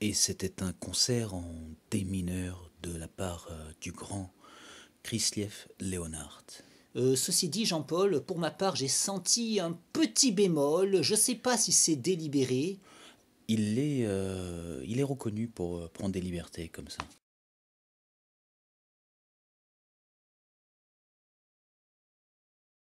Et c'était un concert en D mineur de la part euh, du grand Chrislieff Leonard. Euh, ceci dit, Jean-Paul, pour ma part, j'ai senti un petit bémol. Je ne sais pas si c'est délibéré. Il euh, il est reconnu pour prendre des libertés comme ça.